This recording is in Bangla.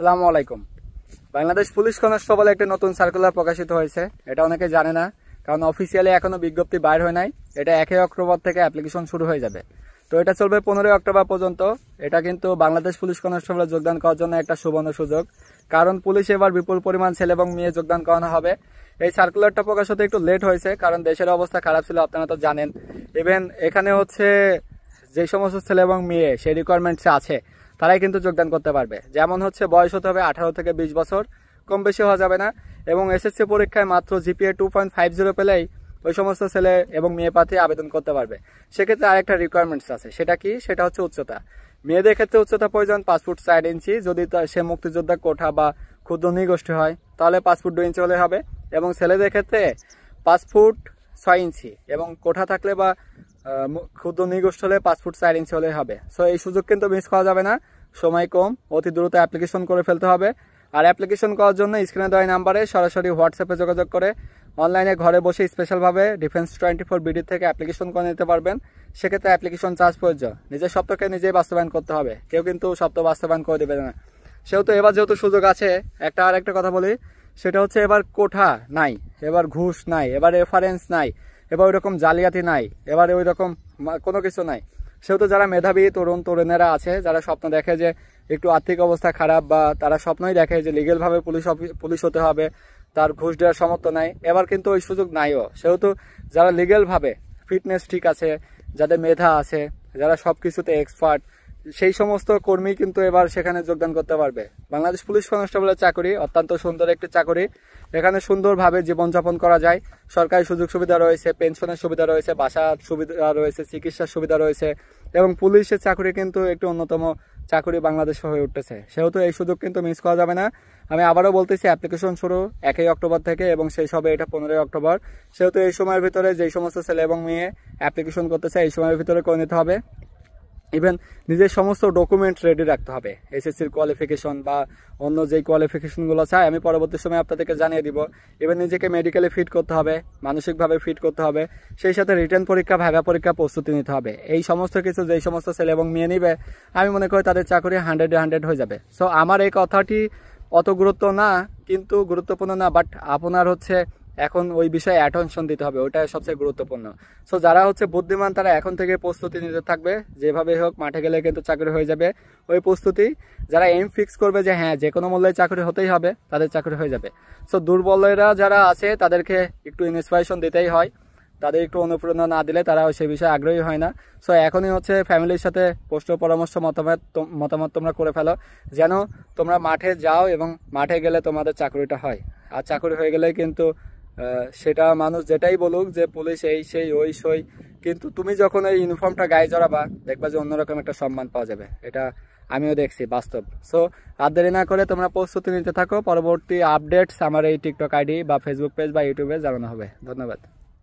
সালাম আলাইকুম বাংলাদেশ পুলিশ কনস্টেবল একটি নতুন সার্কুলার প্রকাশিত হয়েছে এটা অনেকে জানে না কারণ অফিসিয়ালি এখনো বিজ্ঞপ্তি বাইর হয় নাই এটা একই অক্টোবর থেকে অ্যাপ্লিকেশন শুরু হয়ে যাবে তো এটা চলবে পনেরোই অক্টোবর পর্যন্ত এটা কিন্তু বাংলাদেশ পুলিশ কনস্টেবলে যোগদান করার জন্য একটা সুবর্ণ সুযোগ কারণ পুলিশ এবার বিপুল পরিমাণ ছেলে এবং মেয়ে যোগদান করানো হবে এই সার্কুলারটা প্রকাশ হতে একটু লেট হয়েছে কারণ দেশের অবস্থা খারাপ ছিল আপনারা তো জানেন ইভেন এখানে হচ্ছে যে সমস্ত ছেলে এবং মেয়ে সেই রিকোয়ারমেন্টস আছে তারাই কিন্তু যোগদান করতে পারবে যেমন হচ্ছে বয়স হতে হবে আঠারো থেকে বিশ বছর কম বেশি হওয়া যাবে না এবং এসএসসি পরীক্ষায় মাত্র GPA two point five zero পেলেই ওই সমস্ত ছেলে এবং মেয়ে পাতে আবেদন করতে পারবে সেক্ষেত্রে আরেকটা রিকোয়ারমেন্টস আছে সেটা কি সেটা হচ্ছে উচ্চতা মেয়েদের ক্ষেত্রে উচ্চতা প্রয়োজন পাঁচ ফুট চার ইঞ্চি যদি সে মুক্তিযোদ্ধা কোঠা বা ক্ষুদ্র নিগোষ্ঠী হয় তাহলে পাঁচ ফুট দুই ইঞ্চি হলে হবে এবং ছেলেদের ক্ষেত্রে পাঁচ ফুট ছয় ইঞ্চি এবং কোঠা থাকলে বা ক্ষুদ্র নির্গোষ্ঠ হলে পাঁচ ফুট চার ইঞ্চি হলে হবে সো এই সুযোগ কিন্তু মিস করা যাবে না সময় কম অতি দ্রুত অ্যাপ্লিকেশন করে ফেলতে হবে আর অ্যাপ্লিকেশন করার জন্য স্ক্রিনে দেওয়া নাম্বারে সরাসরি হোয়াটসঅ্যাপে যোগাযোগ করে অনলাইনে ঘরে বসে স্পেশালভাবে ডিফেন্স টোয়েন্টি ফোর বিডি থেকে অ্যাপ্লিকেশন করে নিতে পারবেন সেক্ষেত্রে অ্যাপ্লিকেশন চার্জ প্রয়োজন নিজের সপ্তাহকে নিজেই বাস্তবায়ন করতে হবে কেউ কিন্তু সপ্তাহ বাস্তবায়ন করে দেবে না সেহেতু এবার যেহেতু সুযোগ আছে একটা আর একটা কথা বলি সেটা হচ্ছে এবার কোঠা নাই এবার ঘুষ নাই এবার রেফারেন্স নাই এবার ওইরকম জালিয়াতি নাই এবার ওই রকম কোনো কিছু নাই সেহেতু যারা মেধাবী তরুণ তরুণেরা আছে যারা স্বপ্ন দেখে যে একটু আর্থিক অবস্থা খারাপ বা তারা স্বপ্নই দেখে যে লিগেলভাবে পুলিশ পুলিশ হতে হবে তার ঘুষ দেওয়ার সমর্থ নাই এবার কিন্তু ওই সুযোগ নাইও সেহেতু যারা লিগেলভাবে ফিটনেস ঠিক আছে যাদের মেধা আছে যারা সব কিছুতে এক্সপার্ট সেই সমস্ত কর্মী কিন্তু এবার সেখানে যোগদান করতে পারবে বাংলাদেশ পুলিশ কনস্টেবলের চাকরি অত্যন্ত সুন্দর একটি চাকরি এখানে সুন্দরভাবে জীবনযাপন করা যায় সরকারি সুযোগ সুবিধা রয়েছে পেনশনের সুবিধা রয়েছে বাসার সুবিধা রয়েছে চিকিৎসার সুবিধা রয়েছে এবং পুলিশের চাকরি কিন্তু একটি অন্যতম চাকরি বাংলাদেশ হয়ে উঠতেছে সেহেতু এই সুযোগ কিন্তু মিস করা যাবে না আমি আবারও বলতেছি অ্যাপ্লিকেশন শুরু একই অক্টোবর থেকে এবং সেই হবে এটা পনেরোই অক্টোবর সেহেতু এই সময়ের ভিতরে যেই সমস্ত ছেলে এবং মেয়ে অ্যাপ্লিকেশন করতেছে এই সময়ের ভিতরে করে নিতে হবে ইভেন নিজের সমস্ত ডকুমেন্ট রেডি রাখতে হবে এসএসসির কোয়ালিফিকেশন বা অন্য যেই কোয়ালিফিকেশনগুলো চাই আমি পরবর্তী সময় আপনাদেরকে জানিয়ে দিব এবার নিজেকে মেডিকেলে ফিট করতে হবে মানসিকভাবে ফিট করতে হবে সেই সাথে রিটার্ন পরীক্ষা ভাইভা পরীক্ষা প্রস্তুতি নিতে হবে এই সমস্ত কিছু যেই সমস্ত ছেলে এবং মেয়ে নিবে আমি মনে করি তাদের চাকরি হান্ড্রেডে হান্ড্রেড হয়ে যাবে সো আমার এই কথাটি অত গুরুত্ব না কিন্তু গুরুত্বপূর্ণ না বাট আপনার হচ্ছে এখন ওই বিষয়ে অ্যাটেনশন দিতে হবে ওটাই সবচেয়ে গুরুত্বপূর্ণ সো যারা হচ্ছে বুদ্ধিমান তারা এখন থেকে প্রস্তুতি নিতে থাকবে যেভাবে হোক মাঠে গেলে কিন্তু চাকরি হয়ে যাবে ওই প্রস্তুতি যারা এম ফিক্স করবে যে হ্যাঁ যে কোনো মূল্যে চাকরি হতেই হবে তাদের চাকরি হয়ে যাবে সো দুর্বলেরা যারা আছে তাদেরকে একটু ইন্সপিরেশন দিতেই হয় তাদের একটু অনুপ্রেরণা না দিলে তারা সেই বিষয়ে আগ্রহী হয় না সো এখনই হচ্ছে ফ্যামিলির সাথে প্রশ্ন পরামর্শ মতামত মতামত তোমরা করে ফেলো যেন তোমরা মাঠে যাও এবং মাঠে গেলে তোমাদের চাকরিটা হয় আর চাকরি হয়ে গেলে কিন্তু সেটা মানুষ যেটাই বলুক যে পুলিশ এই সেই ওই সই কিন্তু তুমি যখন এই ইউনিফর্মটা গায়ে জড়াবা দেখবা যে অন্যরকম একটা সম্মান পাওয়া যাবে এটা আমিও দেখছি বাস্তব সো আর দেরি না করে তোমরা প্রস্তুতি নিতে থাকো পরবর্তী আপডেটস আমার এই টিকটক আইডি বা ফেসবুক পেজ বা ইউটিউবে জানানো হবে ধন্যবাদ